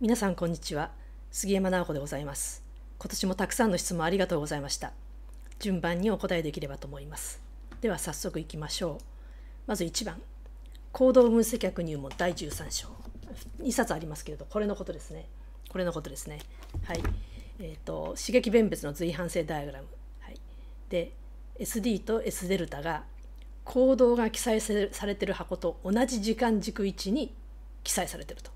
皆さんこんにちは杉山直子でございます今年もたくさんの質問ありがとうございました順番にお答えできればと思いますでは早速いきましょうまず1番行動分析学入門第13章2冊ありますけれどこれのことですねこれのことですねはいえっ、ー、と刺激弁別の随伴性ダイアグラム、はい、で SD と S デルタが行動が記載されてる箱と同じ時間軸位置に記載されてると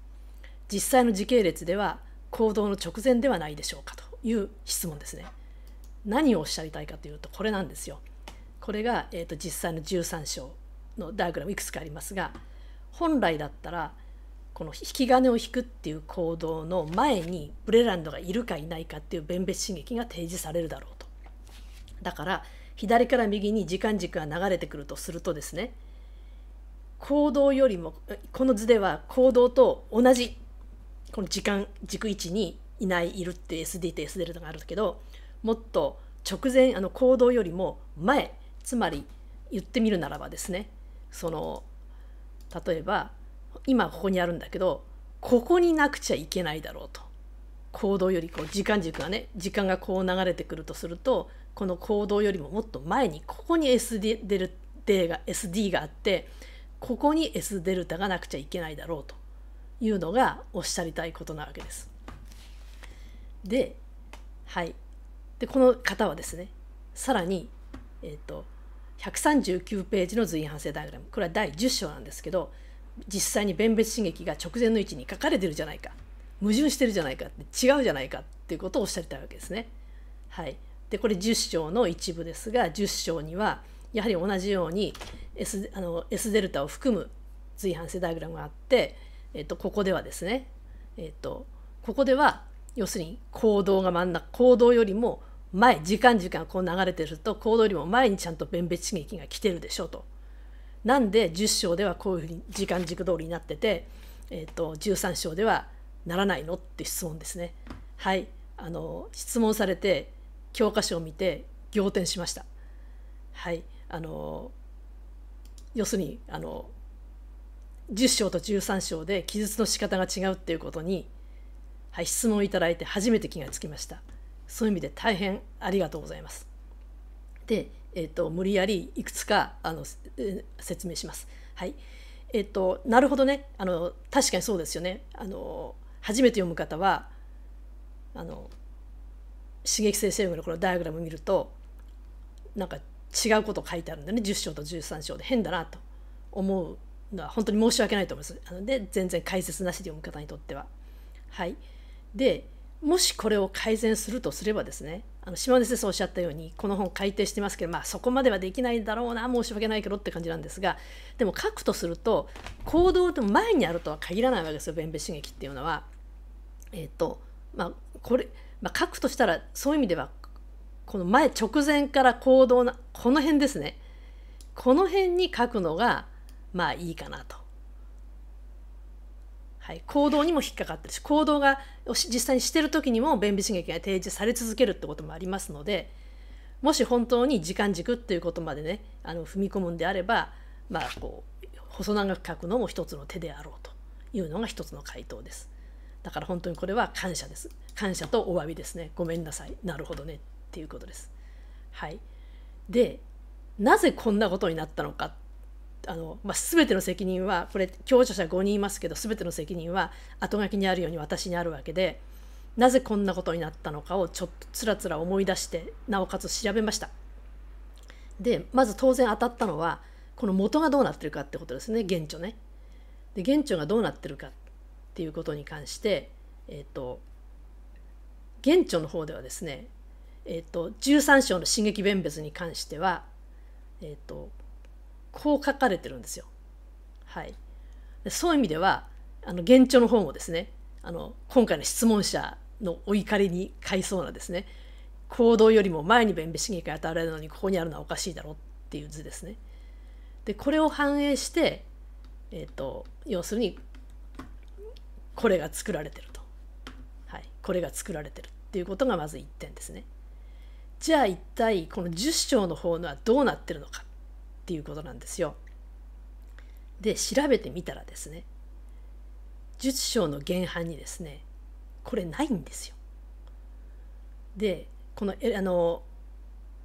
実際の時系列では行動の直前ではないでしょうかという質問ですね。何をおっしゃりたいかというとこれなんですよ。これが、えーと、実際の13章のダイアグラムいくつかありますが本来だったらこの引き金を引くっていう行動の前にブレランドがいるかいないかっていう弁別刺激が提示されるだろうと。だから左から右に時間軸が流れてくるとするとですね行動よりもこの図では行動と同じこの時間軸位置にいないいるって SD と SDL とかあるけどもっと直前あの行動よりも前つまり言ってみるならばですねその例えば今ここにあるんだけどここになくちゃいけないだろうと行動よりこう時間軸がね時間がこう流れてくるとするとこの行動よりももっと前にここに SD, デルデが SD があってここに S デルタがなくちゃいけないだろうというのがおっしゃりたいことなわけです。で、はい。で、この方はですね、さらに、えっ、ー、と、139ページの随伴性ダイアグラム。これは第10章なんですけど、実際に弁別刺激が直前の位置に書かれてるじゃないか。矛盾してるじゃないかって違うじゃないかっていうことをおっしゃりたいわけですね。はい。で、これ10章の一部ですが、10章には、やはり同じように S, あの S デルタを含む随伴性ダイアグラムがあって、えっと、ここではですね、えっと、ここでは要するに行動が真ん中行動よりも前時間時間こう流れてると行動よりも前にちゃんと弁別刺激が来てるでしょうと。なんで10章ではこういうふうに時間軸通りになってて、えっと、13章ではならないのって質問ですね。はい、あの質問されて教科書を見て仰天しました。はい、あの要するにあの10章と13章で記述の仕方が違うっていうことに、はい、質問をいただいて初めて気がつきました。そういう意味で大変ありがとうございます。で、えっと、無理やりいくつかあの、説明します。はいえっと、なるほどねあの確かにそうですよね。あの初めて読む方はあの刺激性生物のこのダイアグラム見るとなんか違うこと書いてあるんだね10章と13章で変だなと思う本当に申し訳ないと思いますで全然解説なしで読む方にとってははいでもしこれを改善するとすればですねあの島根先生おっしゃったようにこの本改訂してますけど、まあ、そこまではできないだろうな申し訳ないけどって感じなんですがでも書くとすると行動と前にあるとは限らないわけですよ弁明刺激っていうのは。えっ、ー、とまあこれ、まあ、書くとしたらそういう意味ではこの前直前から行動なこの辺ですねこの辺に書くのがまあいいかなと。はい、行動にも引っかかってるし行動が実際にしてる時にも便秘刺激が提示され続けるってこともありますのでもし本当に時間軸っていうことまでねあの踏み込むんであれば、まあ、こう細長く書くのも一つの手であろうというのが一つの回答です。だから本当にこれは感謝です。感謝とお詫びですね。ごめんなさい。なるほどね。っていうことです。はい。で、なぜこんなことになったのかっあの、まあ、全ての責任はこれ共著者5人いますけど全ての責任は後書きにあるように私にあるわけでなぜこんなことになったのかをちょっとつらつら思い出してなおかつ調べました。でまず当然当たったのはこの元がどうなってるかってことですね現著ね。で現著がどうなってるかっていうことに関してえっ、ー、と現著の方ではですねえっ、ー、と13章の「進撃弁別」に関してはえっ、ー、とこう書かれてるんですよ。はい、そういう意味ではあの現状の方もですねあの今回の質問者のお怒りに買いそうなですね行動よりも前に弁秘刺激が与えられるのにここにあるのはおかしいだろうっていう図ですね。でこれを反映して、えーと、と要するにこれが作られてると、はい、これが作られてるっていうことがまず1点ですね。じゃあ一体この10章の方のはどうなってるのかっていうことなんですよ。で調べてみたらですね術章の原版にですねこれないんですよ。でこのあの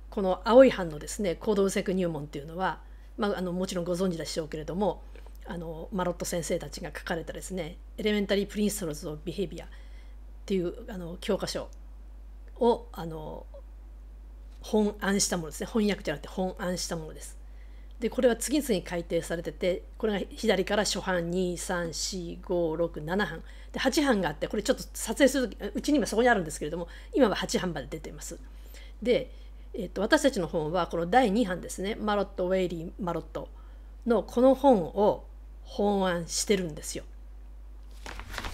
この青い版のですね行動右遷入門っていうのは、まあ、あのもちろんご存知でしょうけれどもあのマロット先生たちが書かれたですね「エレメンタリー・プリンストローズ・オビヘビア」っていうあの教科書をあの本案したものですね翻訳じゃなくて本案したものです。でこれは次々改定されててこれが左から初版234567版で8版があってこれちょっと撮影する時うちに今そこにあるんですけれども今は8版まで出ています。で、えっと、私たちの本はこの第2版ですねマロット・ウェイリー・マロットのこの本を本案してるんですよ。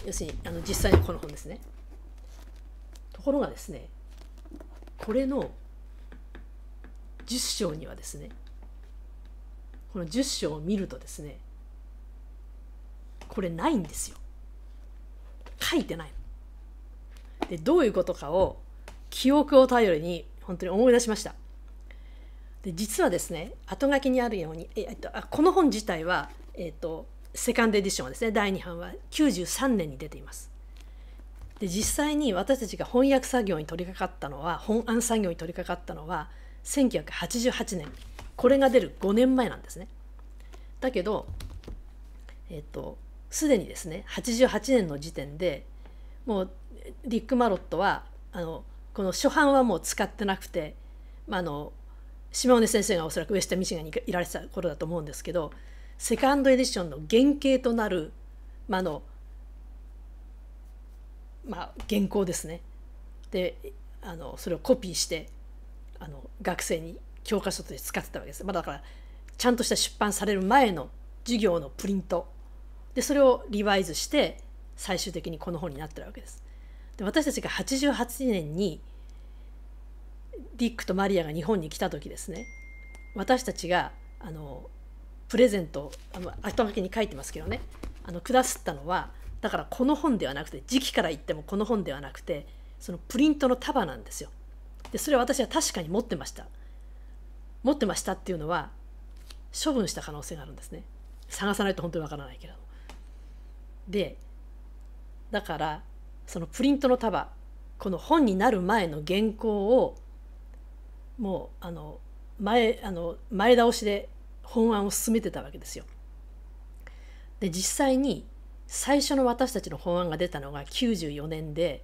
要するにあの実際にこの本ですね。ところがですねこれの10章にはですねこの10章を見るとですねこれないんですよ書いてないでどういうことかを記憶を頼りに本当に思い出しましたで実はですね後書きにあるようにえ、えっと、この本自体は、えっと、セカンドエディションはですね第2版は93年に出ていますで実際に私たちが翻訳作業に取り掛かったのは本案作業に取り掛かったのは1988年これが出る5年前なんですね。だけど、えっと、すでにですね88年の時点でもうリック・マロットはあのこの初版はもう使ってなくて、まあ、あの島根先生がおそらくウェスタミシガンにいられてた頃だと思うんですけどセカンドエディションの原型となる、まあのまあ、原稿ですねであのそれをコピーしてあの学生に教科書として使ってたわけです。まだからちゃんとした出版される前の授業のプリントでそれをリバイズして最終的にこの本になってるわけです。で私たちが88年にディックとマリアが日本に来た時ですね私たちがあのプレゼントあの後書きに書いてますけどねあのくだすったのはだからこの本ではなくて時期から言ってもこの本ではなくてそのプリントの束なんですよ。でそれは私は確かに持ってました。持ってましたっていうのは処分した可能性があるんですね探さないと本当にわからないけれどでだからそのプリントの束この本になる前の原稿をもうあの前あの前倒しで本案を進めてたわけですよ。で実際に最初の私たちの本案が出たのが94年で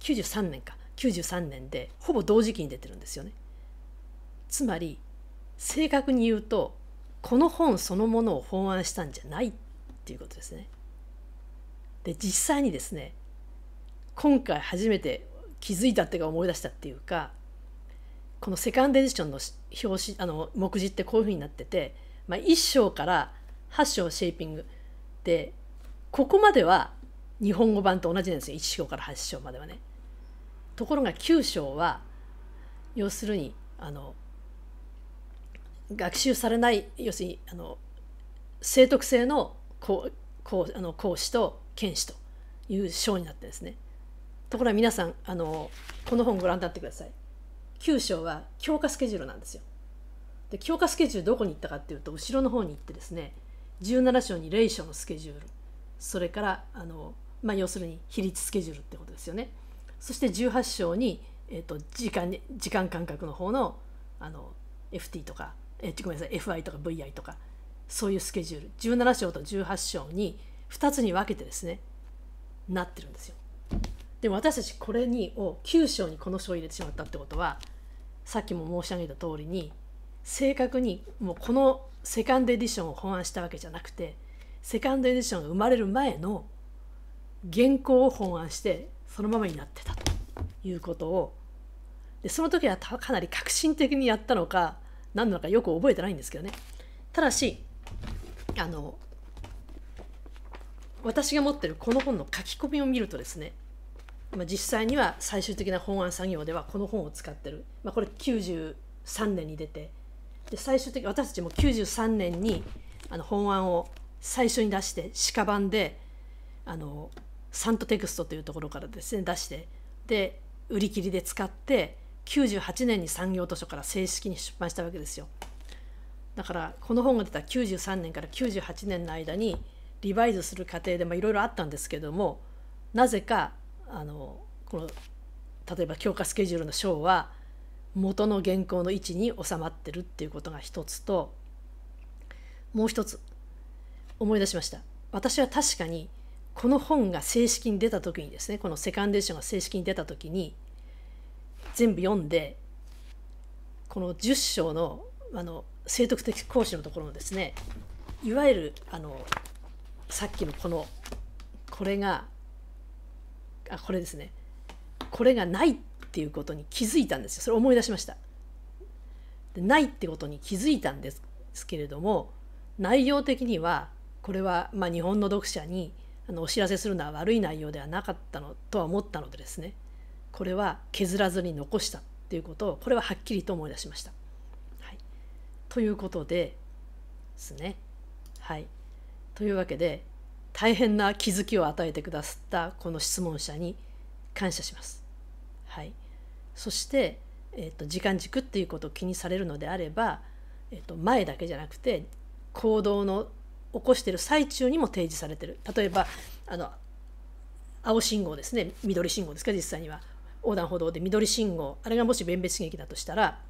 93年か93年でほぼ同時期に出てるんですよね。つまり正確に言うとこの本そのものを法案したんじゃないっていうことですね。で実際にですね今回初めて気づいたっていうか思い出したっていうかこのセカンドエディションの表紙あの目次ってこういうふうになってて、まあ、1章から8章シェイピングでここまでは日本語版と同じなんですよ1章から8章まではね。ところが9章は要するにあの学習されない要するにあの正徳性の講講あの講師と剣士という章になってですねところが皆さんあのこの本ご覧になってください9章は教科スケジュールなんですよで教科スケジュールどこに行ったかっていうと後ろの方に行ってですね17章に霊章のスケジュールそれからあの、まあ、要するに比率スケジュールってことですよねそして18章に、えーと、と時間時間間隔の方のあの FT とかえごめんなさい FI とか VI とかそういうスケジュール17章と18章に2つに分けてですねなってるんですよ。でも私たちこれにを9章にこの章を入れてしまったってことはさっきも申し上げた通りに正確にもうこのセカンドエディションを本案したわけじゃなくてセカンドエディションが生まれる前の原稿を本案してそのままになってたということをでその時はかなり革新的にやったのか何なのかよく覚えてないんですけどねただしあの私が持ってるこの本の書き込みを見るとですね、まあ、実際には最終的な本案作業ではこの本を使ってる、まあ、これ93年に出てで最終的私たちも93年にあの本案を最初に出して鹿版であのサントテクストというところからですね出してで売り切りで使って98年に産業図書から正式に出版したわけですよだからこの本が出た93年から98年の間にリバイズする過程でいろいろあったんですけどもなぜかあのこの例えば強化スケジュールの章は元の原稿の位置に収まってるっていうことが一つともう一つ思い出しました私は確かにこの本が正式に出た時にですねこのセカンデーションが正式に出た時に「全部読んでこの10章のあの聖徳的講師のところのですねいわゆるあのさっきのこのこれがあこれですねこれがないっていうことに気づいたんですよそれ思い出しましたでないってことに気づいたんですけれども内容的にはこれはまあ日本の読者にあのお知らせするのは悪い内容ではなかったのとは思ったのでですねこれは削らずに残したっていうことをこれははっきりと思い出しました。はい、ということでですね。はい、というわけで大変な気づきを与えてくださったこの質問者に感謝します。はい、そして、えーと、時間軸っていうことを気にされるのであれば、えーと、と前だけじゃなくて行動の起こしてる最中にも提示されてる例えばあの青信号ですね緑信号ですか実際には横断歩道で緑信号あれがもし弁別刺激だとしたら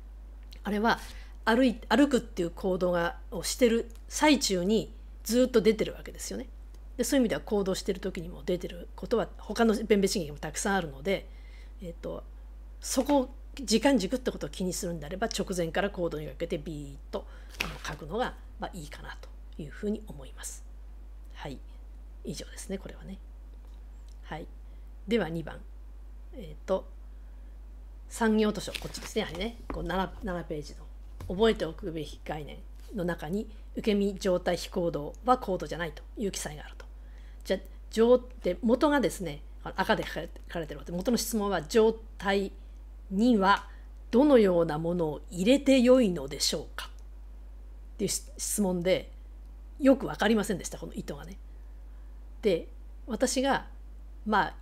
あれは歩い歩くっていう行動がをしてる最中にずっと出てるわけですよね。でそういう意味では行動してる時にも出てることは他の弁別刺激もたくさんあるので、えーと、そこ時間軸ってことを気にするんであれば直前から行動にかけてビーッと書くのがまあいいかなというふうに思います。はい以上ですねこれはね。はい、では2番。えっ、ー、と産業図書こっちですねやはりねこう 7, 7ページの覚えておくべき概念の中に受け身状態非行動は高度じゃないという記載があると。じゃあって元がですね赤で書かれてるわけ元の質問は状態にはどのようなものを入れてよいのでしょうかっていう質問でよく分かりませんでしたこの意図がね。で私がまあ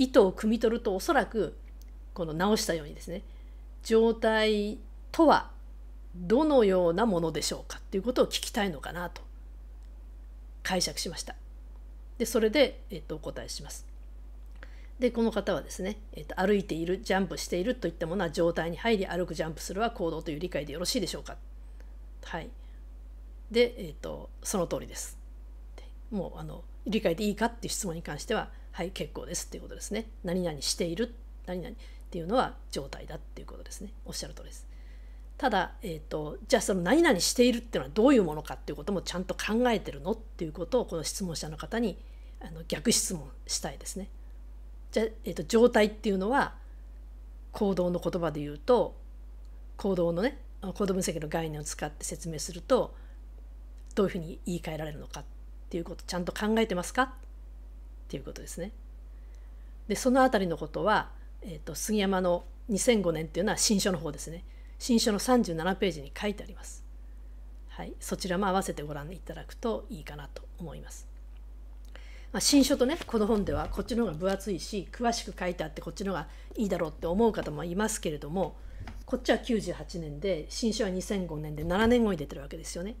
意図を汲み取るとおそらくこの直したようにですね状態とはどのようなものでしょうかということを聞きたいのかなと解釈しました。でそれで、えっと、お答えします。でこの方はですね、えっと、歩いているジャンプしているといったものは状態に入り歩くジャンプするは行動という理解でよろしいでしょうか。はい、で、えっと、その通りです。もうあの理解でいいかっていう質問に関してははい結構ですっていうことですね何々している何々っていうのは状態だっていうことですねおっしゃるとですただ、えーと、じゃあその何々しているっていうのはどういうものかっていうこともちゃんと考えてるのっていうことをこの質問者の方にあの逆質問したいですねじゃあ、えーと、状態っていうのは行動の言葉で言うと行動のね行動分析の概念を使って説明するとどういうふうに言い換えられるのかっていうことちゃんと考えてますかっていうことですね。でその辺りのことは、えーと、と杉山の2005年っていうのは新書の方ですね新書の37ページに書いてあります。はい、そちらも合わせてご覧いただくといいかなと思います。まあ、新書とねこの本ではこっちの方が分厚いし詳しく書いてあってこっちの方がいいだろうって思う方もいますけれどもこっちは98年で新書は2005年で7年後に出てるわけですよね。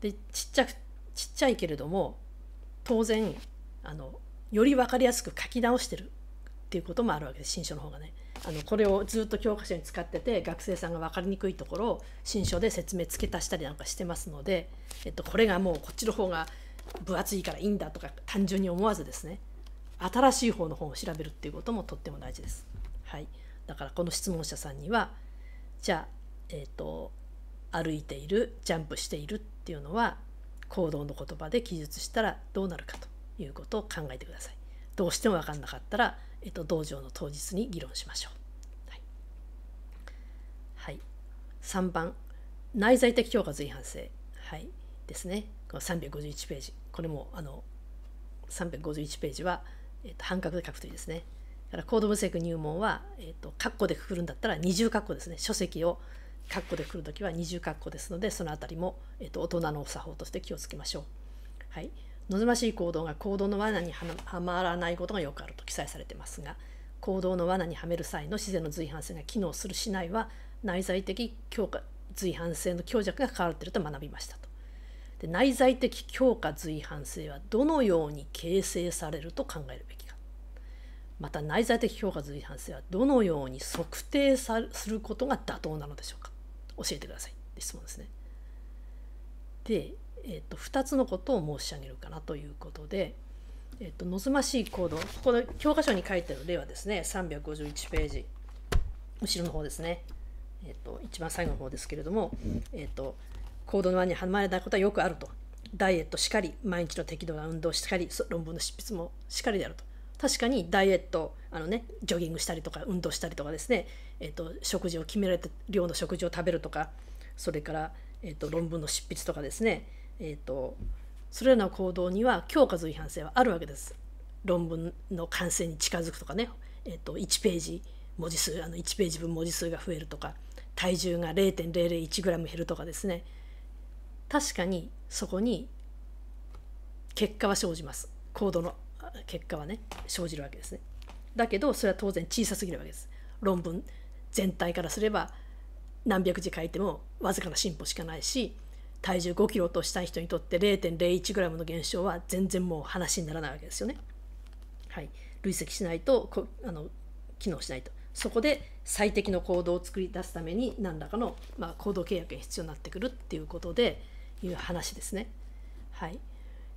でちっちゃくちっちゃいけれども当然あのより分かりやすく書き直してるっていうこともあるわけです新書の方がね。あのこれをずっと教科書に使ってて学生さんが分かりにくいところを新書で説明付け足したりなんかしてますので、えっと、これがもうこっちの方が分厚いからいいんだとか単純に思わずですね新しい方の本を調べるっていうこともとっても大事です。はい、だからこの質問者さんにはじゃあ、えっと歩いているジャンプしているっていうのは行動の言葉で記述したらどうなるかと。いうことを考えてください。どうしても分かんなかったら、えっと、道場の当日に議論しましょう。はい。はい、3番、内在的評価随伴性、はい、ですね。この351ページ。これも、あの、351ページは、えっと、半角で書くといいですね。だから、コード分析入門は、えっと、カッコでくくるんだったら二重カッコですね。書籍をカッコでくるときは二重カッコですので、そのあたりも、えっと、大人の作法として気をつけましょう。はい。望ましい行動が行動の罠にはまらないことがよくあると記載されてますが行動の罠にはめる際の自然の随伴性が機能するしないは内在的強化随伴性の強弱が関わっていると学びましたと。で内在的強化随伴性はどのように形成されると考えるべきかまた内在的強化随伴性はどのように測定さすることが妥当なのでしょうか教えてくださいって質問ですね。でえーと、2つのことを申し上げるかなということで、えーと、望ましい行動この教科書に書いてある例はですね351ページ後ろの方ですね、えーと、一番最後の方ですけれども、えー、と行動の輪にはまれないことはよくあるとダイエットしかり毎日の適度な運動しかり論文の執筆もしかりであると確かにダイエットあの、ね、ジョギングしたりとか運動したりとかですね、えー、と食事を決められた量の食事を食べるとかそれから、えー、と論文の執筆とかですねえーと、それらの行動には強化図違反性はあるわけです。論文の完成に近づくとかね、えーと、と1ページ文字数あの1ページ分文字数が増えるとか体重が 0.001g 減るとかですね確かにそこに結果は生じます行動の結果はね生じるわけですねだけどそれは当然小さすぎるわけです論文全体からすれば何百字書いてもわずかな進歩しかないし体重5キロとしたい人にとって0.01グラムの減少は全然もう話にならないわけですよね。はい、累積しないとこあの機能しないと。そこで最適の行動を作り出すために何らかの、まあ、行動契約が必要になってくるっていうことでいう話ですね。はい、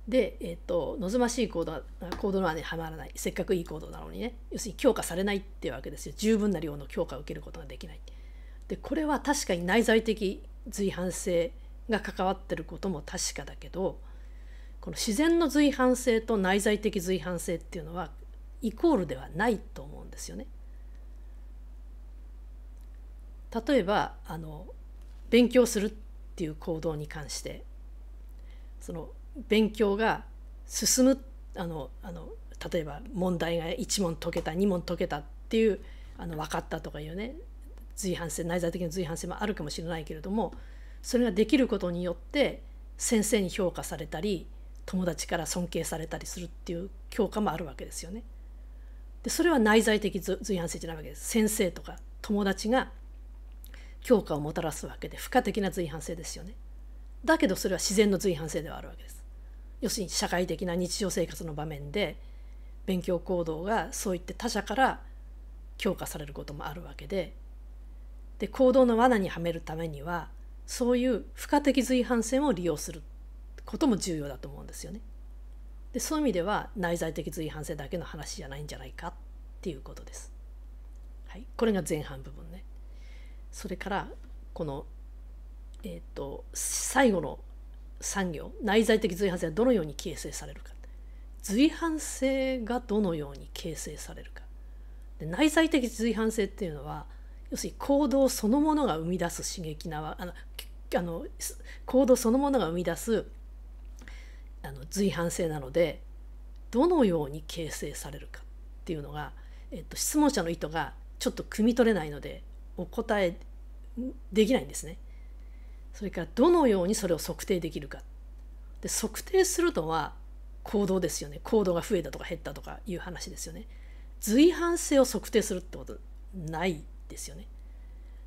で、えーと、望ましい行動行動のはねはまらないせっかくいい行動なのにね要するに強化されないっていうわけですよ十分な量の強化を受けることができない。でこれは確かに内在的随伴性が関わってることも確かだけどこの自然の随伴性と内在的随伴性っていうのはイコールではないと思うんですよね。例えばあの勉強するっていう行動に関してその勉強が進むあのあの例えば問題が1問解けた2問解けたっていうあの分かったとかいうね随伴性内在的な随伴性もあるかもしれないけれどもそれができることによって先生に評価されたり友達から尊敬されたりするっていう教科もあるわけですよね。でそれは内在的随伴性じゃないわけです先生とか友達が強化をもたらすわけで付加的な随伴性ですよね。だけどそれは自然の随伴性ではあるわけです。要するに社会的な日常生活の場面で勉強行動がそういって他者から強化されることもあるわけでで行動の罠にはめるためにはそういう付加的随伴線を利用することも重要だと思うんですよね。でそういう意味では内在的随伴性だけの話じゃないんじゃないかっていうことです。はい、これが前半部分ね。それからこの、えーと最後の産業内在的随伴性はどのように形成されるか随伴性がどのように形成されるかで内在的随伴性っていうのは要するに行動そのものが生み出す刺激なわあのあの行動そのものが生み出すあの随伴性なのでどのように形成されるかっていうのが、えっと、質問者の意図がちょっと汲み取れないのでお答えできないんですね。それからどのようにそれを測定できるか。で測定するのは行動ですよね行動が増えたとか減ったとかいう話ですよね。随伴性を測定するってことないですよね。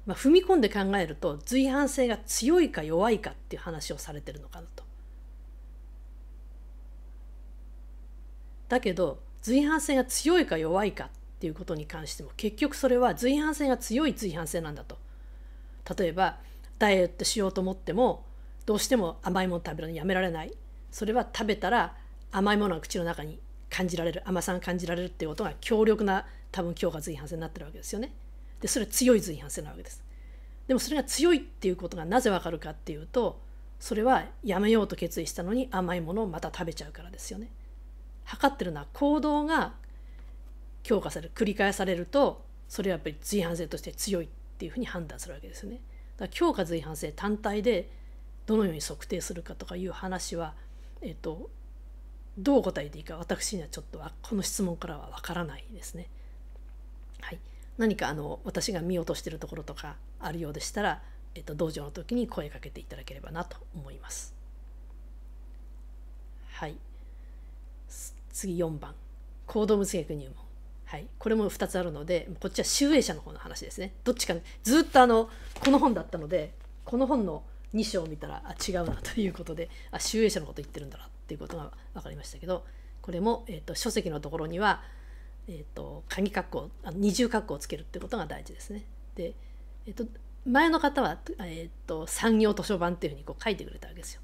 まあ、踏み込んで考えると随伴性が強いか弱いかっていう話をされてるのかなと。だけど随伴性が強いか弱いかっていうことに関しても結局それは随伴性が強い随伴性なんだと。例えばダイエットしようと思ってもどうしても甘いもの食べるのやめられないそれは食べたら甘いものが口の中に感じられる甘さが感じられるっていうことが強力な多分強化随伴性になってるわけですよね。でそれは強い随伴性なわけです。でもそれが強いっていうことがなぜわかるかっていうとそれはやめようと決意したのに甘いものをまた食べちゃうからですよね。測ってるのは行動が強化される繰り返されるとそれはやっぱり随伴性として強いっていうふうに判断するわけですよね。だから強化随伴性単体でどのように測定するかとかいう話は、えっと、どう答えていいか私にはちょっとこの質問からはわからないですね。はい何かあの私が見落としてるところとかあるようでしたら、えっと、道場の時に声かけていただければなと思います。はい、次4番行動無制約入門、はい、これも2つあるのでこっちは集英社の方の話ですねどっちか、ずっとあのこの本だったのでこの本の2章を見たらあ違うなということであ集英社のこと言ってるんだなっていうことが分かりましたけどこれも、えっと書籍のところにはえーと、鍵括弧あの二重括弧をつけるってことが大事ですね。で、えーと、前の方は、えーと、産業図書版っていうふうにこう書いてくれたわけですよ。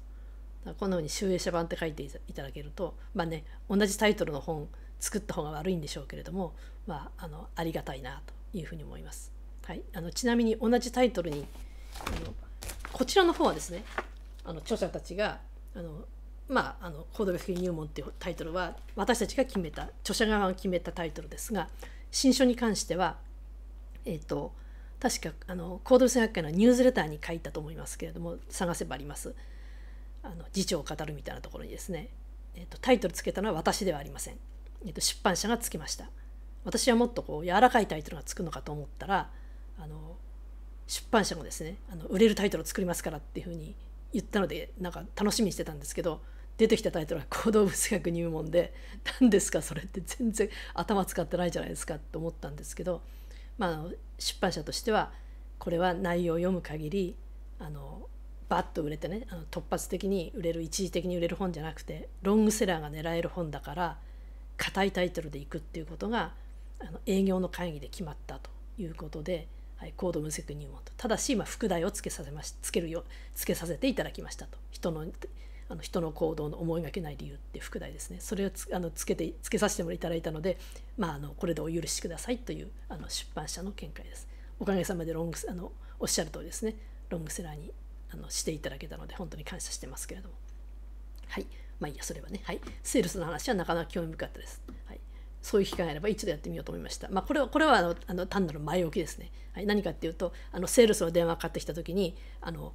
だからこのように「集英社版」って書いていただけるとまあね同じタイトルの本作った方が悪いんでしょうけれども、まあ、あのありがたいなというふうに思います。はい、あのちなみに同じタイトルにあのこちらの方はですねあの著者たちがあのまあ、あの高度学的入門っていうタイトルは私たちが決めた著者側が決めたタイトルですが新書に関しては、えーと、確かあの高度学会のニュースレターに書いたと思いますけれども探せばありますあの次長を語るみたいなところにですね、えーと、タイトルつけたのは私ではありません、えーと出版社がつきました私はもっとこう柔らかいタイトルがつくのかと思ったらあの出版社もですねあの売れるタイトルを作りますからっていうふうに言ったのでなんか楽しみにしてたんですけど出てきたタイトルは「行動物学入門で」何ですかそれって全然頭使ってないじゃないですかと思ったんですけど、まあ、出版社としてはこれは内容を読む限りあのバッと売れてねあの突発的に売れる一時的に売れる本じゃなくてロングセラーが狙える本だから硬いタイトルでいくっていうことがあの営業の会議で決まったということで。はい、高度無責入門とただし、今副題をつけさせましつけるよつけさせていただきましたと人のあの人の行動の思いがけない理由って副題ですねそれをつあのつけてつけさせてもらいただいたので、まあ、あのこれでお許しくださいというあの出版社の見解ですおかげさまでロングあのおっしゃる通りですねロングセラーにあのしていただけたので本当に感謝してますけれどもはいまあいいやそれはねはいセールスの話はなかなか興味深かったです、はい、そういう機会があれば一度やってみようと思いました。まあ、これはこれはあのあの単なる前置きですね。はい、何かっていうとあのセールスの電話かかってきた時にあの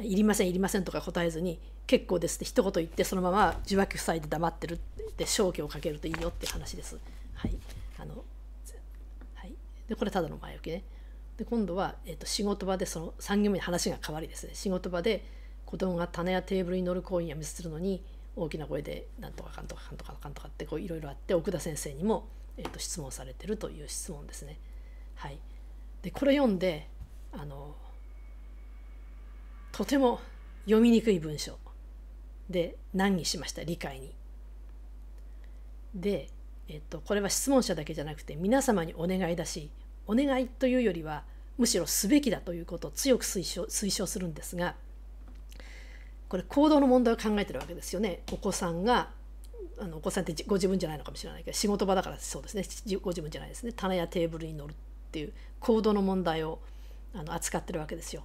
「いりませんいりません」とか答えずに「結構です」って一言言ってそのまま受話器塞いで黙ってるで消去をかけるといいよって話です。はいあのはい、でこれただの前置きね。で今度は、えーと、仕事場でその3行目に話が変わりですね仕事場で子供が棚やテーブルに乗る行為や見せするのに大きな声でなんとかかんとかかんとかかんとかっていろいろあって奥田先生にも、えーと質問されてるという質問ですね。はい、でこれ読んであのとても読みにくい文章で難儀しました理解に。で、えっと、これは質問者だけじゃなくて皆様にお願いだしお願いというよりはむしろすべきだということを強く推奨推奨するんですがこれ行動の問題を考えてるわけですよねお子さんがあのお子さんってご自分じゃないのかもしれないけど仕事場だからそうですねご自分じゃないですね棚やテーブルに乗るっていう行動の問題をあの扱ってるわけですよ。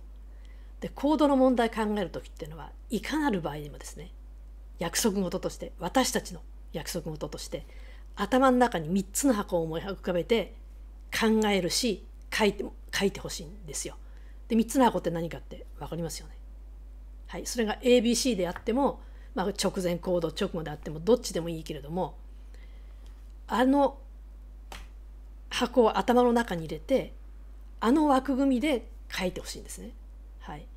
でコードの問題考える時っていうのはいかなる場合にもですね約束事として私たちの約束事として頭の中に3つの箱を思い浮かべて考えるし書いて書いてほしいんですよ。で3つの箱って何かって分かりますよね。はい、それが ABC であっても、まあ、直前行動直後であってもどっちでもいいけれどもあの箱を頭の中に入れてあの枠組みで書いてほしいんですね。はい、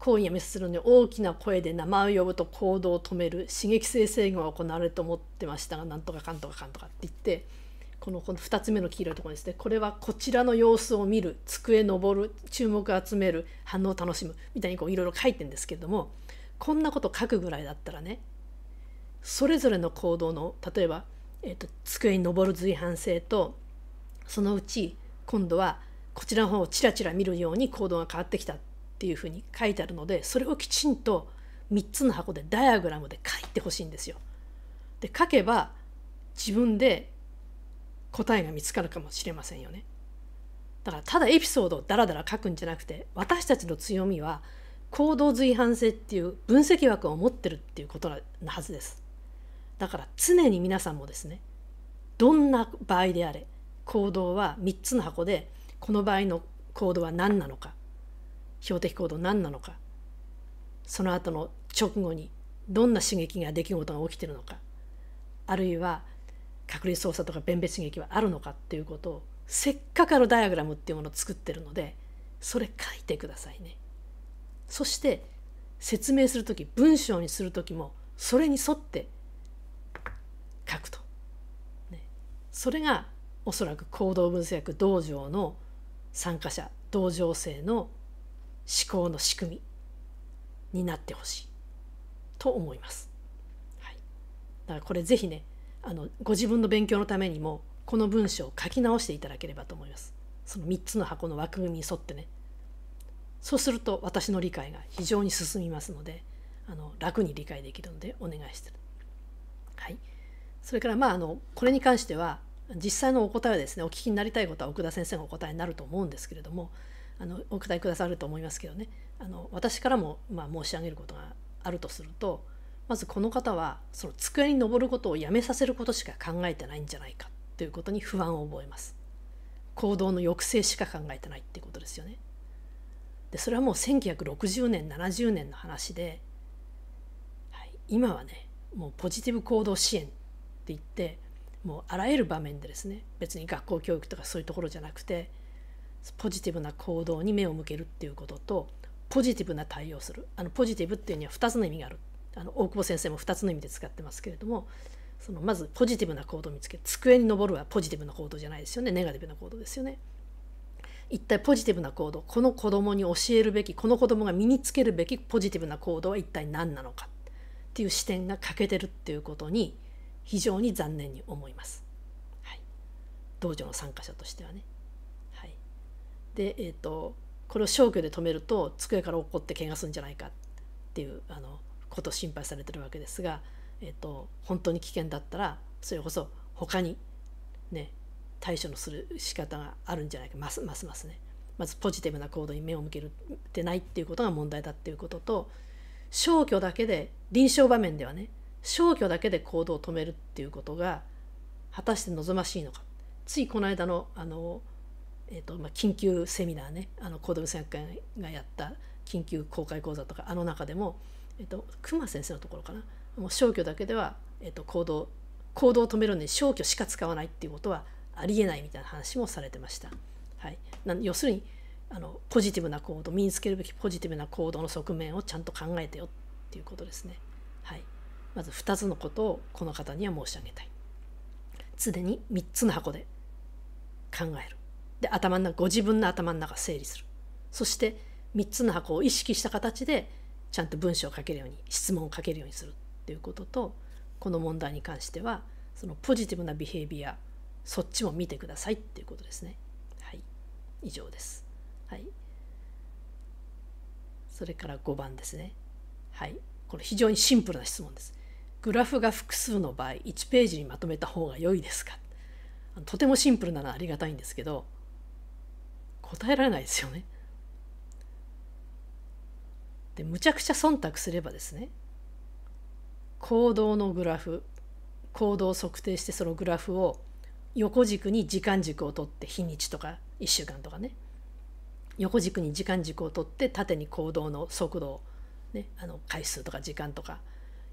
行為やミスするのに大きな声で名前を呼ぶと行動を止める刺激性制御が行われると思ってましたがなんとかかんとかかんとかって言ってこのこの2つ目の黄色いところですねこれはこちらの様子を見る机登る注目を集める反応を楽しむみたいにいろいろ書いてるんですけれどもこんなこと書くぐらいだったらねそれぞれの行動の例えば、えーと、机に登る随伴性とそのうち今度はこちらの方をちらちら見るように行動が変わってきたっていうふうに書いてあるのでそれをきちんと3つの箱でダイアグラムで書いてほしいんですよ。で書けば自分で答えが見つかるかもしれませんよね。だからただエピソードをダラダラ書くんじゃなくて私たちの強みは行動随伴性っていう分析枠を持ってるっていうことなはずです。だから常に皆さんもですねどんな場合であれ行動は3つの箱でこの場合の行動は何なのか標的行動何なのかその後の直後にどんな刺激が出来事が起きてるのかあるいは隔離操作とか弁別刺激はあるのかっていうことをせっかくあのダイアグラムっていうものを作ってるのでそれ書いてくださいね。そして説明する時文章にする時もそれに沿って書くと。ね、それがおそらく行動分析学道場の参加者道場生の思考の仕組みになってほしいと思います。はい、だからこれぜひねあのご自分の勉強のためにもこの文章を書き直していただければと思います。その3つの箱の枠組みに沿ってねそうすると私の理解が非常に進みますのであの楽に理解できるのでお願いしてる。はい、それからまああのこれに関しては実際のお答えはですねお聞きになりたいことは奥田先生がお答えになると思うんですけれどもあのお答えくださると思いますけどねあの私からも、まあ、申し上げることがあるとするとまずこの方はその机に登ることをやめさせることしか考えてないんじゃないかということに不安を覚えます。行動の抑制しか考えてないってことですよね。でそれはもう1960年70年の話で、はい、今はねもうポジティブ行動支援って言ってもうあらゆる場面でですね別に学校教育とかそういうところじゃなくてポジティブな行動に目を向けるっていうこととポジティブな対応するあのポジティブっていうには2つの意味があるあの大久保先生も2つの意味で使ってますけれどもそのまずポジティブな行動を見つける机に登るはポジティブな行動じゃないですよねネガティブな行動ですよね。一体ポジティブな行動この子供に教えるべきこの子供が身につけるべきポジティブな行動は一体何なのかっていう視点が欠けてるっていうことに非常に残念に思います。はい、道場の参加者としてはね。で、えーと、これを消去で止めると机から落っこって怪我するんじゃないかっていうあのことを心配されてるわけですが、えーと、本当に危険だったらそれこそ他にね対処のする仕方があるんじゃないかますますますね。まずポジティブな行動に目を向けるてないっていうことが問題だっていうことと消去だけで臨床場面ではね消去だけで行動を止めるっていうことが果たして望ましいのかついこの間のあのえーとまあ、緊急セミナーねあの高度先生がやった緊急公開講座とかあの中でも、えーと、熊先生のところかなもう消去だけでは、えーと、行動行動を止めるのに消去しか使わないっていうことはありえないみたいな話もされてました。はい、なん要するにあのポジティブな行動身につけるべきポジティブな行動の側面をちゃんと考えてよっていうことですね。はい、まず2つのことをこの方には申し上げたい。常に3つの箱で考える。で頭の中ご自分の頭の中整理するそして3つの箱を意識した形でちゃんと文章を書けるように質問を書けるようにするっていうこととこの問題に関してはそのポジティブなビヘイビアそっちも見てくださいっていうことですね。はい、以上です。はい、それから5番ですね。はい、これ非常にシンプルな質問です。グラフが複数の場合1ページにまとめた方が良いですかとてもシンプルなのはありがたいんですけど答えられないですよね。でむちゃくちゃ忖度すればですね行動のグラフ行動を測定してそのグラフを横軸に時間軸を取って日にちとか1週間とかね横軸に時間軸を取って縦に行動の速度ね、あの回数とか時間とか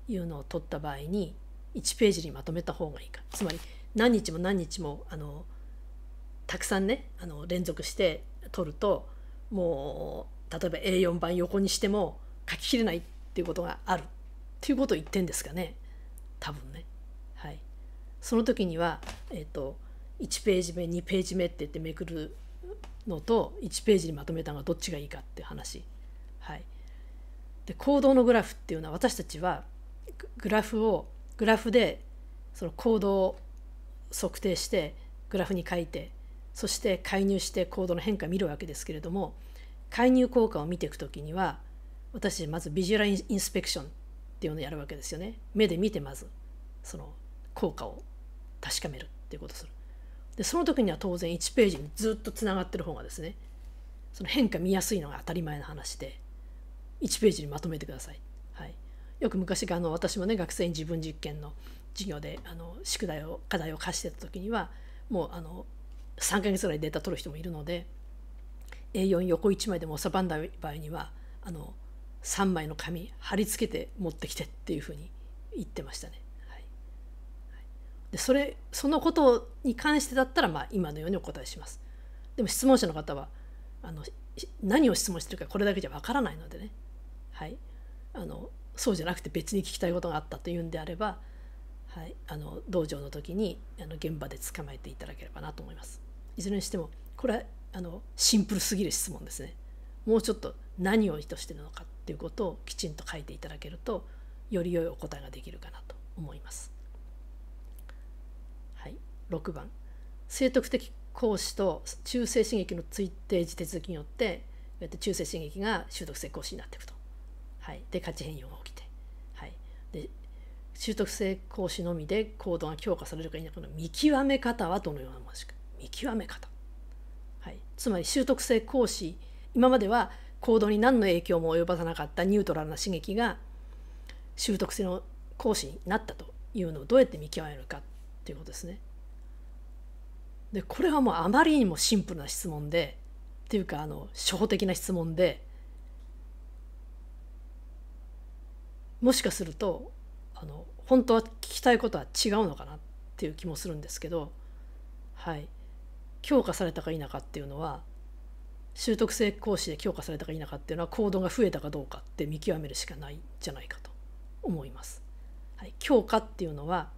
いうのを取った場合に1ページにまとめた方がいいかつまり何日も何日もあのたくさんねあの連続して取るともう例えば A4 版横にしても書ききれないっていうことがあるっていうことを言ってんですかね多分ね。はい、その時には、えーと、1ページ目2ページ目って言ってめくるのと1ページにまとめたのがどっちがいいかって話。はい、で行動のグラフっていうのは私たちはグラフをグラフでその行動を測定してグラフに書いてそして介入して行動の変化を見るわけですけれども介入効果を見ていく時には私まずビジュアルインスペクションっていうのをやるわけですよね目で見てまずその効果を確かめるっていうことするでその時には当然1ページにずっとつながってる方がですねその変化見やすいのが当たり前の話で1ページにまとめてください、はい、よく昔あの私もね学生に自分実験の授業であの宿題を課題を課してた時にはもうあの3ヶ月ぐらいデータ取る人もいるので A4 横1枚でも収まらない場合にはあの3枚の紙貼り付けて持ってきてっていうふうに言ってましたね。はい、でそれそのことに関してだったら、まあ、今のようにお答えします。でも質問者の方はあの何を質問してるかこれだけじゃわからないのでね、はい、あのそうじゃなくて別に聞きたいことがあったというんであれば、はい、あの道場の時にあの現場で捕まえていただければなと思います。いずれにしてもこれはあのシンプルすぎる質問ですね。もうちょっと何を意図してるのかっていうことをきちんと書いていただけるとより良いお答えができるかなと思います。はい、6番聖徳的行使と中性刺激の追定時手続きによって中性刺激が習得性行使になっていくと。はい、で価値変容が起きて、はい、で習得性行使のみで行動が強化されるか否かの見極め方はどのようなものでしか見極め方、はい、つまり習得性行使今までは行動に何の影響も及ばさなかったニュートラルな刺激が習得性の行使になったというのをどうやって見極めるかっていうことですね。でこれはもうあまりにもシンプルな質問でっていうかあの初歩的な質問でもしかするとあの本当は聞きたいことは違うのかなっていう気もするんですけどはい強化されたか否かっていうのは習得性講師で強化されたか否かっていうのは行動が増えたかどうかって見極めるしかないんじゃないかと思います。はい、強化っていうのは、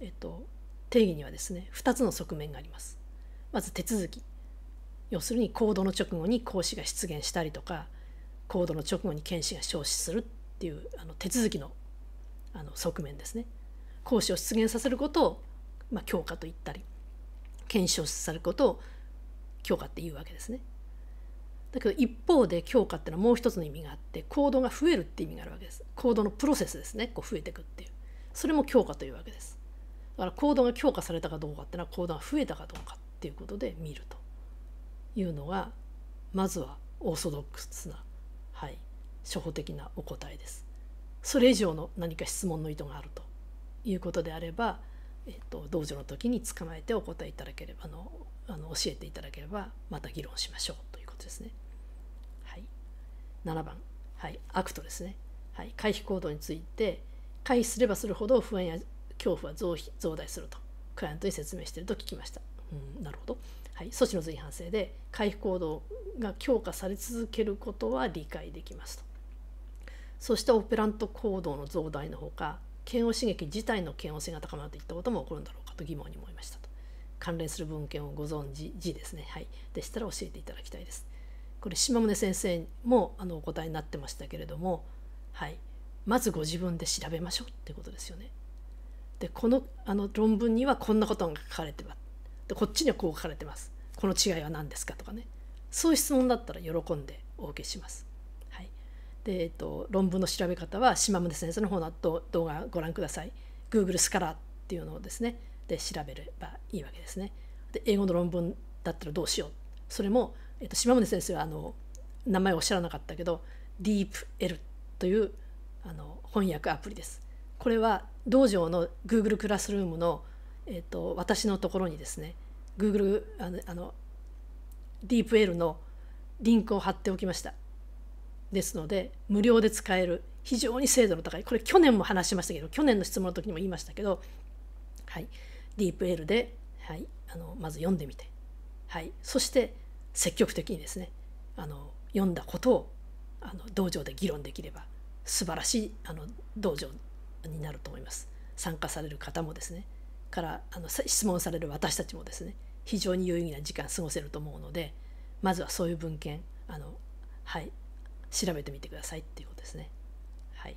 えっと、定義にはですね2つの側面があります。まず手続き要するに行動の直後に講師が出現したりとか行動の直後に検士が消失するっていうあの手続きのあの側面ですね講師を出現させることを、まあ、強化と言ったり検証されることを強化っていうわけですね。だけど一方で強化っていうのはもう一つの意味があって行動が増えるって意味があるわけです。行動のプロセスですね。こう増えていくっていう。それも強化というわけです。だから行動が強化されたかどうかっていうのは行動が増えたかどうかっていうことで見るというのがまずはオーソドックスな、はい、初歩的なお答えです。それ以上の何か質問の意図があるということであればえっと、道場の時に捕まえてお答えいただければあのあの教えていただければまた議論しましょうということですね。はい、7番、はい、アクトですね、はい、回避行動について回避すればするほど不安や恐怖は増増大するとクライアントに説明していると聞きました。うん、なるほど、はい、措置の随伴性で回避行動が強化され続けることは理解できますと。そしてオペラント行動の増大のほか嫌悪刺激自体の嫌悪性が高まるといったことも起こるんだろうかと疑問に思いましたと関連する文献をご存知字ですねはいでしたら教えていただきたいですこれ島宗先生もあのお答えになってましたけれどもはいまずご自分で調べましょうってことですよねでこのあの論文にはこんなことが書かれてますでこっちにはこう書かれてますこの違いは何ですかとかねそういう質問だったら喜んでお受けしますで、えっと、論文の調べ方は島宗先生の方の動画ご覧ください。Google スカラーっていうのをですねで調べればいいわけですね。で英語の論文だったらどうしようそれも、えっと、島宗先生はあの名前をおっしゃらなかったけど DeepL というあの翻訳アプリです。これは道場の Google クラスルームの、えっと、私のところにですね Google あのあの DeepL のリンクを貼っておきました。ですので無料で使える非常に精度の高いこれ去年も話しましたけど去年の質問の時にも言いましたけど、はい、ディープ L で、はい、あのまず読んでみて、はい、そして積極的にですねあの読んだことをあの道場で議論できれば素晴らしいあの道場になると思います。参加される方もですねからあの質問される私たちもですね非常に有意義な時間過ごせると思うのでまずはそういう文献あのはい調べてみてくださいっていうことですね。はい、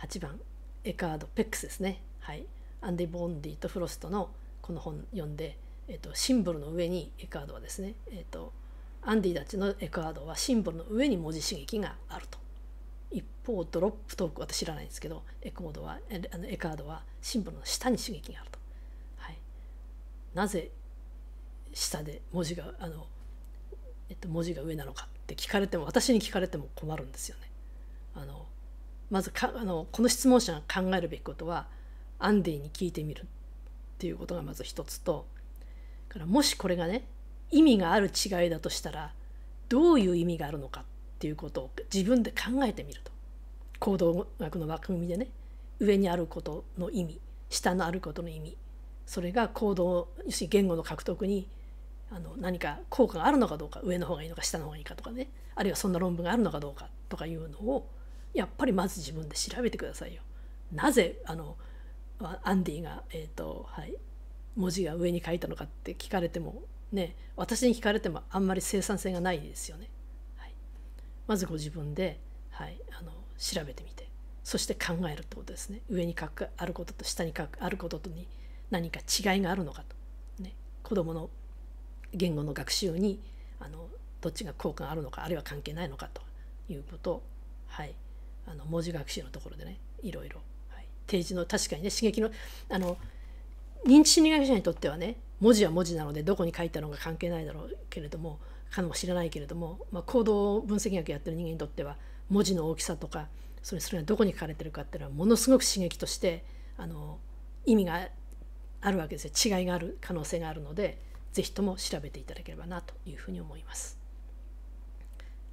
8番エカード・ペックスですね。はい、アンディ・ボンディとフロストのこの本読んで、えっと、シンボルの上にエカードはですね、えっと、アンディたちのエカードはシンボルの上に文字刺激があると。一方ドロップトーク私知らないんですけどエコードはあのエカードはシンボルの下に刺激があると、はい、なぜ下で文字があの、えっと、文字が上なのかって聞かれても私に聞かれても困るんですよね。あのまずかあのこの質問者が考えるべきことはアンディに聞いてみるっていうことがまず一つとからもしこれがね意味がある違いだとしたらどういう意味があるのかっていうことを自分で考えてみると行動学の枠組みでね上にあることの意味下のあることの意味それが行動言語の獲得にあの何か効果があるのかどうか上の方がいいのか下の方がいいかとかねあるいはそんな論文があるのかどうかとかいうのをやっぱりまず自分で調べてくださいよ。なぜあのアンディが、えーとはい、文字が上に書いたのかって聞かれてもね私に聞かれてもあんまり生産性がないですよね。はい、まずご自分で、はい、あの調べてみてそして考えるってことですね。上に書くあることと下に書くあることとに何か違いがあるのかと。ね、子どもの言語の学習にあのどっちが効果があるのかあるいは関係ないのかということはい、あの文字学習のところでねいろいろ、はい、提示の確かにね刺激のあの認知心理学者にとってはね文字は文字なのでどこに書いたのか関係ないだろうけれどもかもしれないけれども、まあ、行動分析学やってる人間にとっては文字の大きさとかそれそれがどこに書かれてるかっていうのはものすごく刺激としてあの意味があるわけですよ違いがある可能性があるので是非とも調べていただければなというふうに思います。